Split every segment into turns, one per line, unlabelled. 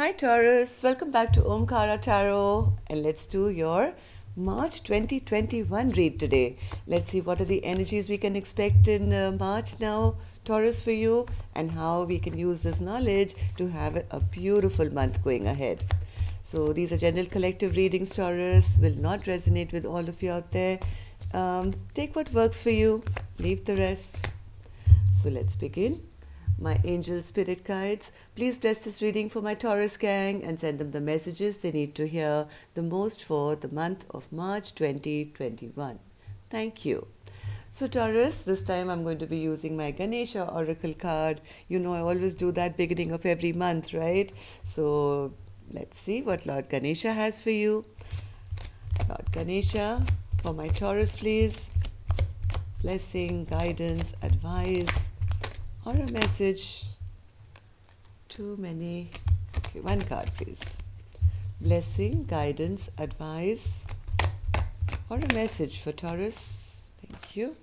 Hi Taurus, welcome back to Omkara Tarot and let's do your March 2021 read today. Let's see what are the energies we can expect in uh, March now Taurus for you and how we can use this knowledge to have a beautiful month going ahead. So these are general collective readings Taurus, will not resonate with all of you out there. Um, take what works for you, leave the rest. So let's begin my angel spirit guides. Please bless this reading for my Taurus gang and send them the messages they need to hear the most for the month of March 2021. Thank you. So Taurus, this time I'm going to be using my Ganesha Oracle card. You know I always do that beginning of every month, right? So let's see what Lord Ganesha has for you. Lord Ganesha, for my Taurus please. Blessing, guidance, advice, or a message, too many. Okay, one card, please. Blessing, guidance, advice, or a message for Taurus. Thank you.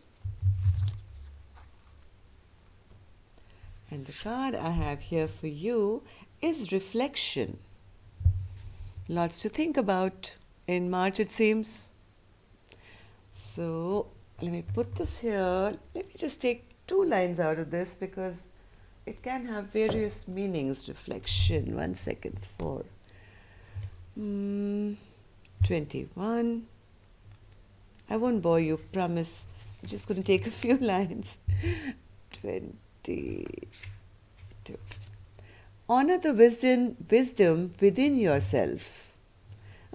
And the card I have here for you is reflection. Lots to think about in March, it seems. So let me put this here. Let me just take two lines out of this because it can have various meanings. Reflection, one second, four. Mm, 21. I won't bore you, promise. I'm just going to take a few lines. 22. Honor the wisdom, wisdom within yourself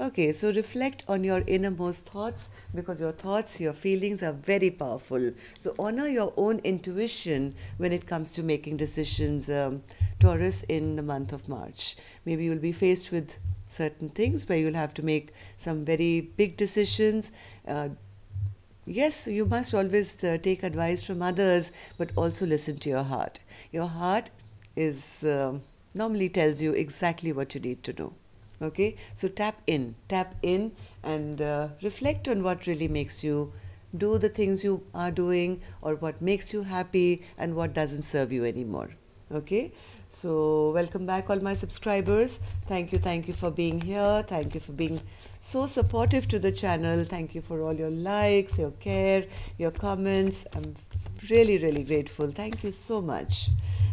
Okay, so reflect on your innermost thoughts because your thoughts, your feelings are very powerful. So honor your own intuition when it comes to making decisions, um, Taurus, in the month of March. Maybe you'll be faced with certain things where you'll have to make some very big decisions. Uh, yes, you must always uh, take advice from others, but also listen to your heart. Your heart is uh, normally tells you exactly what you need to do. Okay, so tap in, tap in and uh, reflect on what really makes you do the things you are doing or what makes you happy and what doesn't serve you anymore. Okay, so welcome back, all my subscribers. Thank you, thank you for being here. Thank you for being so supportive to the channel. Thank you for all your likes, your care, your comments. I'm really, really grateful. Thank you so much.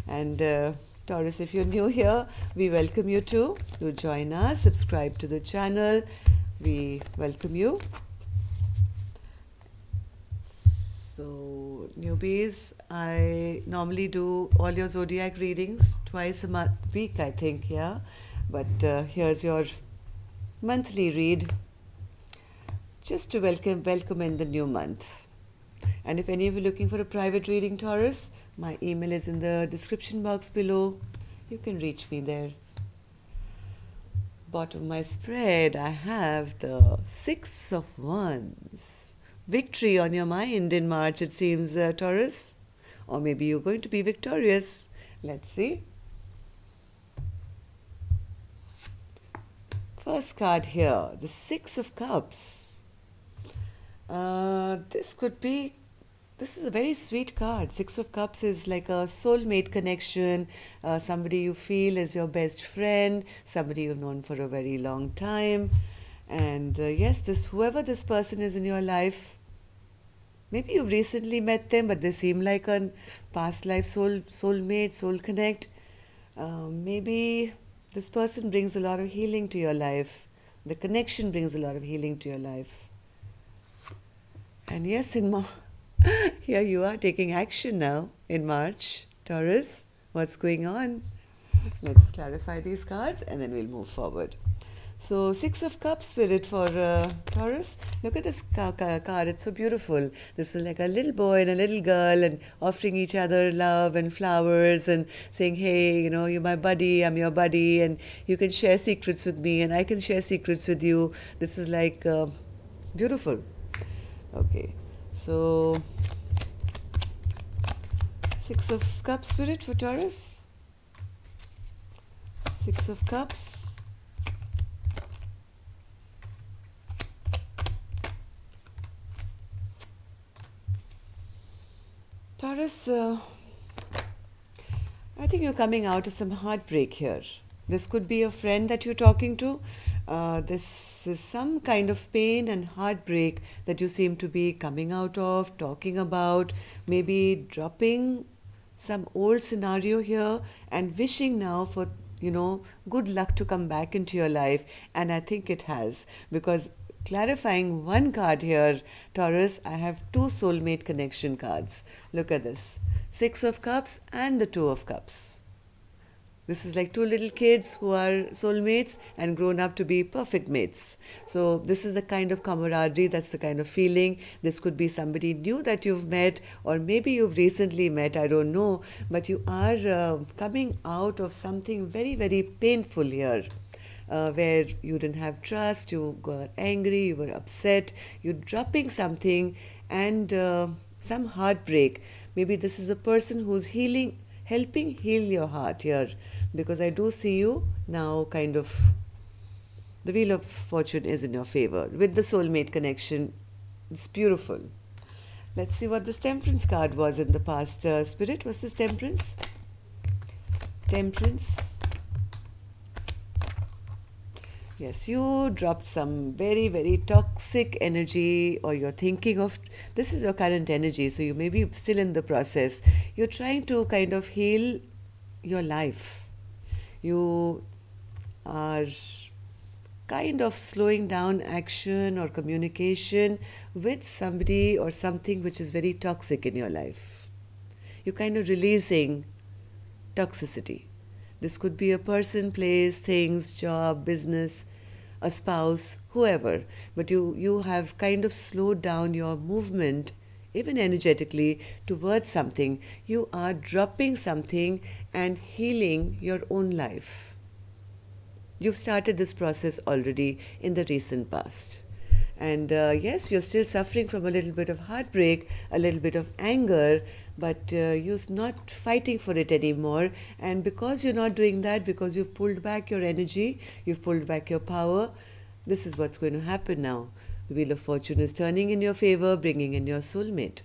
And uh, Taurus, if you're new here, we welcome you to, to join us, subscribe to the channel. We welcome you. So, newbies, I normally do all your zodiac readings twice a month, week, I think, yeah. But uh, here's your monthly read just to welcome welcome in the new month. And if any of you are looking for a private reading, Taurus, my email is in the description box below. You can reach me there. Bottom my spread, I have the Six of Wands. Victory on your mind in March, it seems, uh, Taurus. Or maybe you're going to be victorious. Let's see. First card here, the Six of Cups. Uh, this could be. This is a very sweet card. Six of Cups is like a soulmate connection, uh, somebody you feel is your best friend, somebody you've known for a very long time. And uh, yes, this whoever this person is in your life, maybe you have recently met them, but they seem like a past life soul soulmate, soul connect. Uh, maybe this person brings a lot of healing to your life. The connection brings a lot of healing to your life. And yes, in Mar- here you are taking action now in March. Taurus, what's going on? Let's clarify these cards and then we'll move forward. So, Six of Cups spirit for uh, Taurus. Look at this ca ca card, it's so beautiful. This is like a little boy and a little girl and offering each other love and flowers and saying, Hey, you know, you're my buddy, I'm your buddy, and you can share secrets with me, and I can share secrets with you. This is like uh, beautiful okay so six of cups spirit for taurus six of cups taurus uh, i think you're coming out of some heartbreak here this could be a friend that you're talking to uh, this is some kind of pain and heartbreak that you seem to be coming out of, talking about, maybe dropping some old scenario here and wishing now for you know good luck to come back into your life and i think it has because clarifying one card here taurus i have two soulmate connection cards look at this 6 of cups and the 2 of cups this is like two little kids who are soulmates and grown up to be perfect mates. So, this is the kind of camaraderie, that's the kind of feeling. This could be somebody new that you've met, or maybe you've recently met, I don't know, but you are uh, coming out of something very, very painful here. Uh, where you didn't have trust, you were angry, you were upset, you're dropping something, and uh, some heartbreak. Maybe this is a person who's healing, helping heal your heart here because I do see you now kind of the wheel of fortune is in your favor with the soulmate connection. It's beautiful. Let's see what this temperance card was in the past. Uh, spirit, was this temperance? Temperance. Yes, you dropped some very, very toxic energy, or you're thinking of this is your current energy, so you may be still in the process. You're trying to kind of heal your life you are kind of slowing down action or communication with somebody or something which is very toxic in your life. You're kind of releasing toxicity. This could be a person, place, things, job, business, a spouse, whoever. But you, you have kind of slowed down your movement even energetically, towards something, you are dropping something and healing your own life. You've started this process already in the recent past. And uh, yes, you're still suffering from a little bit of heartbreak, a little bit of anger, but uh, you're not fighting for it anymore. And because you're not doing that, because you've pulled back your energy, you've pulled back your power, this is what's going to happen now. The wheel of fortune is turning in your favor, bringing in your soulmate.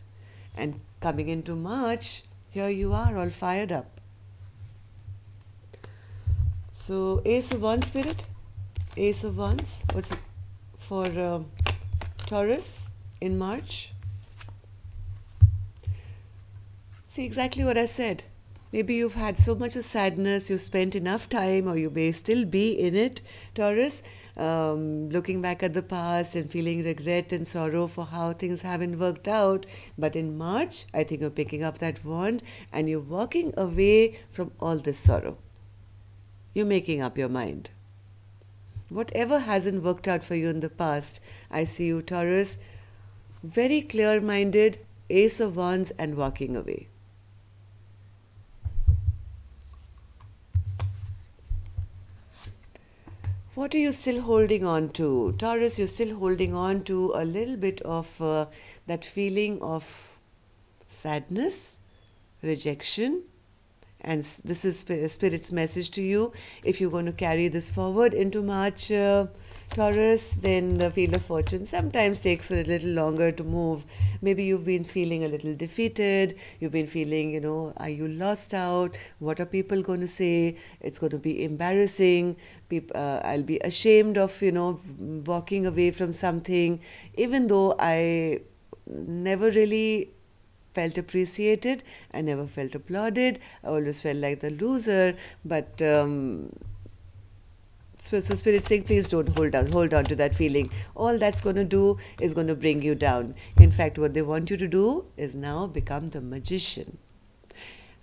And coming into March, here you are all fired up. So, Ace of Wands, Spirit. Ace of Wands. What's it? for uh, Taurus in March? See exactly what I said. Maybe you've had so much of sadness, you spent enough time, or you may still be in it, Taurus, um, looking back at the past and feeling regret and sorrow for how things haven't worked out. But in March, I think you're picking up that wand and you're walking away from all this sorrow. You're making up your mind. Whatever hasn't worked out for you in the past, I see you, Taurus, very clear minded, Ace of Wands, and walking away. What are you still holding on to? Taurus, you're still holding on to a little bit of uh, that feeling of sadness, rejection. And this is Spirit's message to you. If you're going to carry this forward into March. Uh, Taurus, then the Wheel of Fortune sometimes takes a little longer to move. Maybe you've been feeling a little defeated. You've been feeling, you know, are you lost out? What are people going to say? It's going to be embarrassing. People, uh, I'll be ashamed of, you know, walking away from something. Even though I never really felt appreciated, I never felt applauded. I always felt like the loser. But, um, so, so spirit saying, please don't hold on, hold on to that feeling. All that's going to do is going to bring you down. In fact, what they want you to do is now become the magician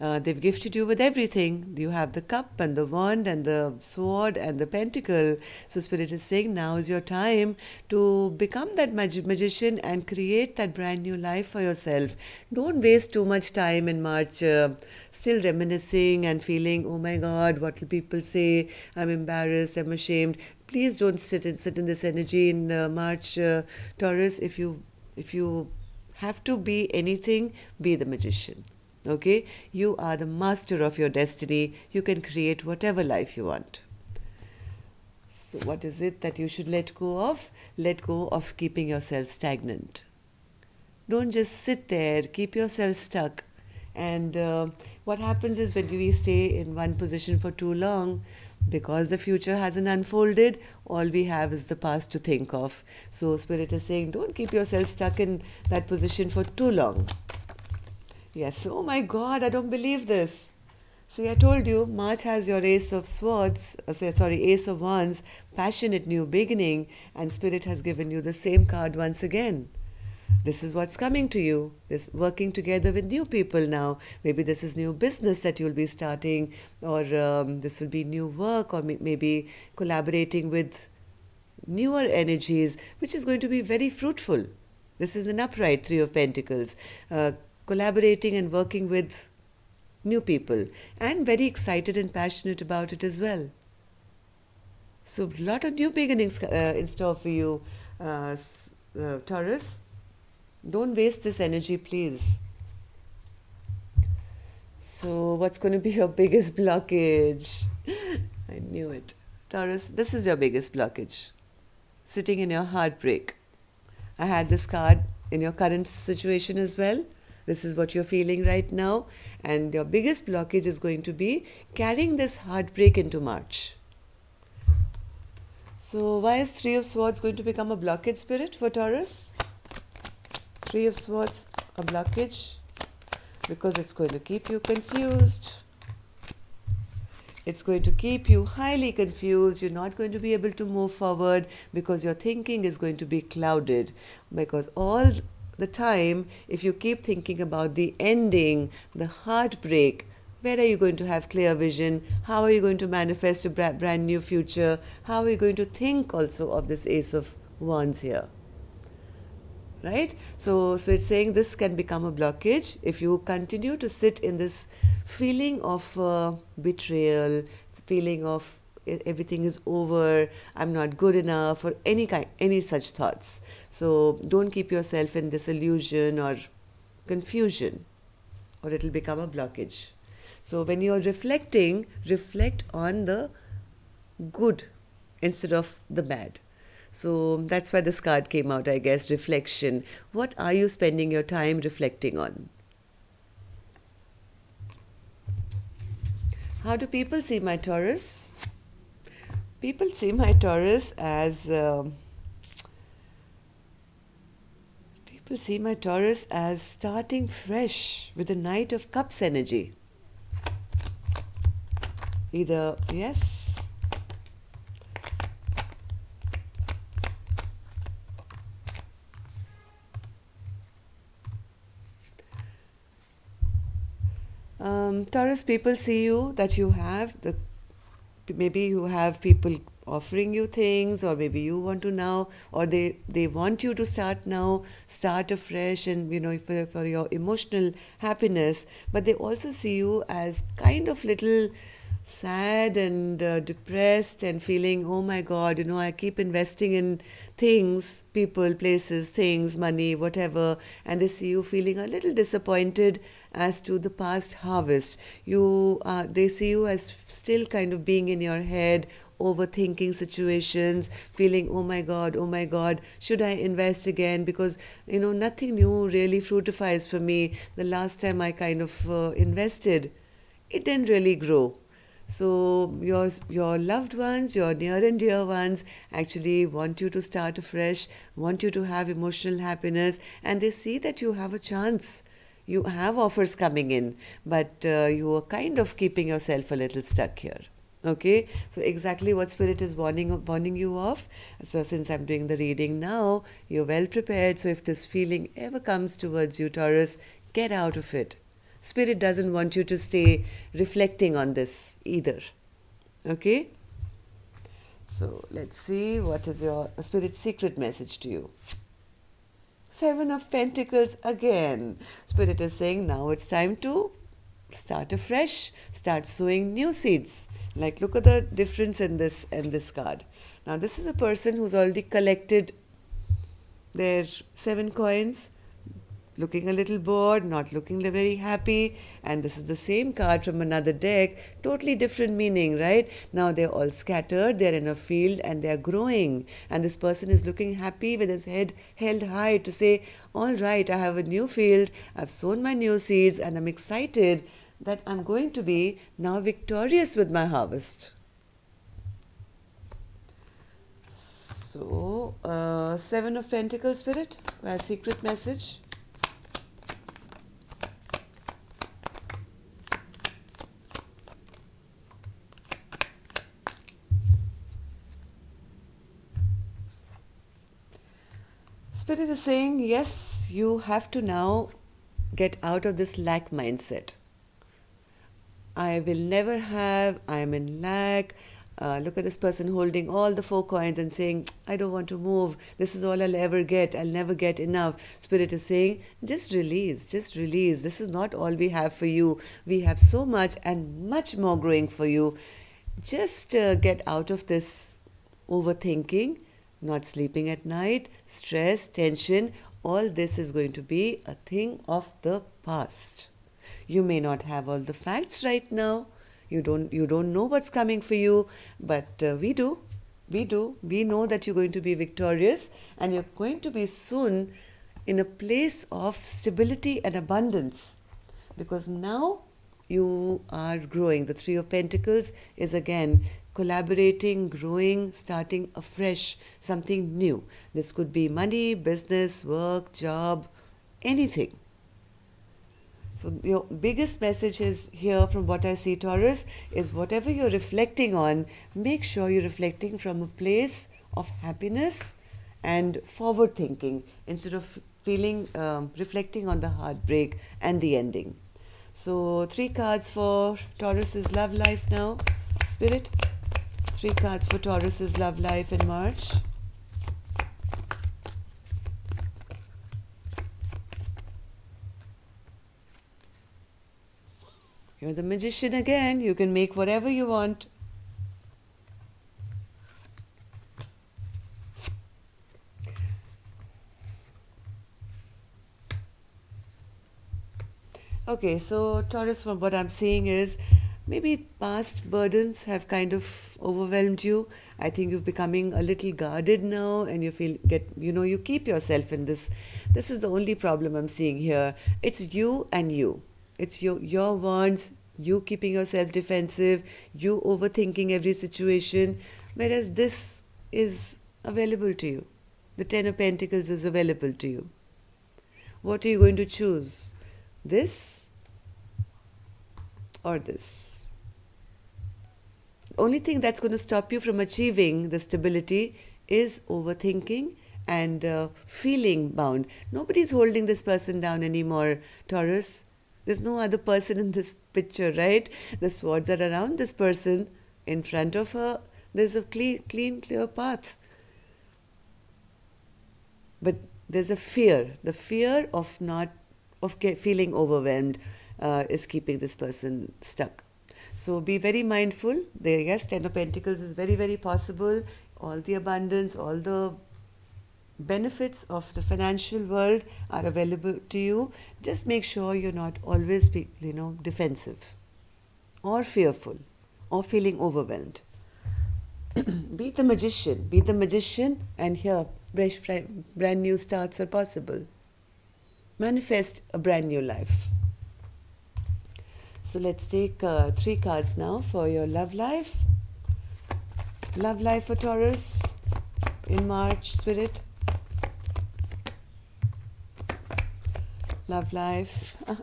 uh, they've gifted you with everything. You have the cup and the wand and the sword and the pentacle. So, Spirit is saying, now is your time to become that mag- magician and create that brand new life for yourself. Don't waste too much time in March uh, still reminiscing and feeling, oh my God, what will people say? I'm embarrassed, I'm ashamed. Please don't sit and sit in this energy in uh, March, uh, Taurus. If you if you have to be anything, be the magician. Okay? You are the master of your destiny. You can create whatever life you want. So, what is it that you should let go of? Let go of keeping yourself stagnant. Don't just sit there, keep yourself stuck. And uh, what happens is when we stay in one position for too long, because the future hasn't unfolded, all we have is the past to think of. So, Spirit is saying, don't keep yourself stuck in that position for too long. Yes, oh my god, I don't believe this. See, I told you, March has your Ace of Swords, uh, sorry, Ace of Wands, passionate new beginning, and Spirit has given you the same card once again. This is what's coming to you. This working together with new people now. Maybe this is new business that you'll be starting, or um, this will be new work, or maybe collaborating with newer energies, which is going to be very fruitful. This is an upright Three of Pentacles. Uh, collaborating and working with new people and very excited and passionate about it as well. So, a lot of new beginnings uh, in store for you, uh, uh, Taurus. Don't waste this energy, please. So, what's going to be your biggest blockage? I knew it. Taurus, this is your biggest blockage sitting in your heartbreak. I had this card in your current situation as well this is what you're feeling right now. And your biggest blockage is going to be carrying this heartbreak into March. So, why is Three of Swords going to become a blockage spirit for Taurus? Three of Swords, a blockage, because it's going to keep you confused. It's going to keep you highly confused. You're not going to be able to move forward because your thinking is going to be clouded because all the time, if you keep thinking about the ending, the heartbreak, where are you going to have clear vision? How are you going to manifest a brand new future? How are you going to think also of this Ace of Wands here? Right? So, so it's saying this can become a blockage if you continue to sit in this feeling of uh, betrayal, feeling of everything is over, I'm not good enough, or any kind, any such thoughts. So don't keep yourself in disillusion or confusion, or it'll become a blockage. So when you're reflecting, reflect on the good instead of the bad. So that's why this card came out, I guess. Reflection. What are you spending your time reflecting on? How do people see my Taurus? People see my Taurus as. Um, people see my Taurus as starting fresh with a Knight of Cups energy. Either, yes. Um, Taurus people see you that you have the maybe you have people offering you things or maybe you want to now or they they want you to start now start afresh and you know for, for your emotional happiness but they also see you as kind of little sad and uh, depressed and feeling, oh my God, you know, I keep investing in things, people, places, things, money, whatever, and they see you feeling a little disappointed as to the past harvest. You, uh, they see you as still kind of being in your head, overthinking situations, feeling, oh my God, oh my God, should I invest again? Because, you know, nothing new really fructifies for me. The last time I kind of uh, invested, it didn't really grow. So your your loved ones, your near and dear ones actually want you to start afresh, want you to have emotional happiness and they see that you have a chance. You have offers coming in, but uh, you are kind of keeping yourself a little stuck here okay so exactly what spirit is warning warning you of so since i'm doing the reading now you're well prepared so if this feeling ever comes towards you taurus get out of it Spirit doesn't want you to stay reflecting on this either. Okay? So let's see what is your Spirit's secret message to you. Seven of Pentacles again. Spirit is saying now it's time to start afresh, start sowing new seeds. Like look at the difference in this in this card. Now this is a person who's already collected their seven coins looking a little bored, not looking very happy, and this is the same card from another deck, totally different meaning, right? Now they're all scattered, they're in a field, and they're growing. And this person is looking happy with his head held high to say, All right, I have a new field, I've sown my new seeds, and I'm excited that I'm going to be now victorious with my harvest. So, uh, Seven of Pentacles Spirit, a secret message. Spirit is saying, yes, you have to now get out of this lack mindset. I will never have, I am in lack. Uh, look at this person holding all the four coins and saying, I don't want to move. This is all I'll ever get. I'll never get enough. Spirit is saying, just release, just release. This is not all we have for you. We have so much and much more growing for you. Just uh, get out of this overthinking not sleeping at night, stress, tension, all this is going to be a thing of the past. You may not have all the facts right now. You don't you don't know what's coming for you, but uh, we do. We do. We know that you're going to be victorious and you're going to be soon in a place of stability and abundance because now you are growing. The Three of Pentacles is again collaborating, growing, starting afresh, something new. This could be money, business, work, job, anything. So your biggest message is here from what I see, Taurus, is whatever you're reflecting on, make sure you're reflecting from a place of happiness and forward thinking instead of feeling, um, reflecting on the heartbreak and the ending. So three cards for Taurus's love life now, spirit. Three cards for Taurus's love life in March. You're the magician again. You can make whatever you want. Okay, so Taurus, from what I'm seeing is maybe past burdens have kind of overwhelmed you. I think you're becoming a little guarded now, and you feel get you know you keep yourself in this. This is the only problem I'm seeing here. It's you and you. It's your your wants. You keeping yourself defensive. You overthinking every situation, whereas this is available to you. The Ten of Pentacles is available to you. What are you going to choose? This or this? only thing that's going to stop you from achieving the stability is overthinking and uh, feeling bound. Nobody's holding this person down anymore, Taurus. There's no other person in this picture, right? The swords are around this person. In front of her, there's a clean, clean clear path. But there's a fear. The fear of not, of feeling overwhelmed uh, is keeping this person stuck. So be very mindful. yes, Ten of Pentacles is very, very possible. All the abundance, all the benefits of the financial world are available to you. Just make sure you're not always, be, you know, defensive or fearful or feeling overwhelmed. be the magician. Be the magician, and here, fresh, brand new starts are possible. Manifest a brand new life. So let's take uh, three cards now for your love life. Love life for Taurus in March, Spirit. Love life.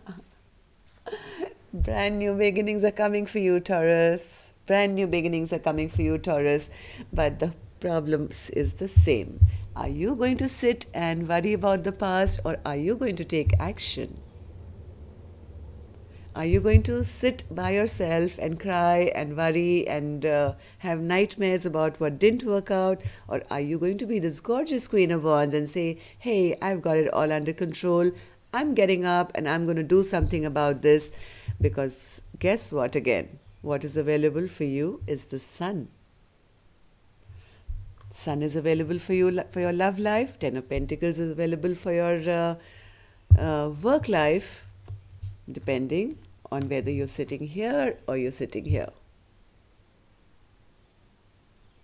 Brand new beginnings are coming for you, Taurus. Brand new beginnings are coming for you, Taurus. But the problems is the same. Are you going to sit and worry about the past or are you going to take action? Are you going to sit by yourself and cry and worry and uh, have nightmares about what didn't work out? Or are you going to be this gorgeous Queen of Wands and say, hey, I've got it all under control. I'm getting up and I'm going to do something about this? Because guess what again? What is available for you is the sun. Sun is available for you for your love life. Ten of Pentacles is available for your uh, uh, work life, depending on whether you're sitting here or you're sitting here.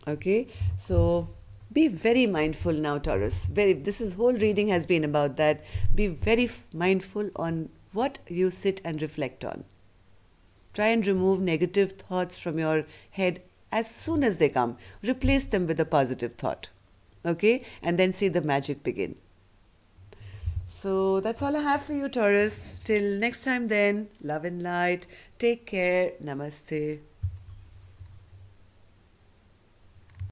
Okay, so be very mindful now, Taurus. Very, this is whole reading has been about that. Be very mindful on what you sit and reflect on. Try and remove negative thoughts from your head as soon as they come. Replace them with a positive thought. Okay, and then see the magic begin. So that's all I have for you, Taurus. Till next time, then, love and light. Take care. Namaste.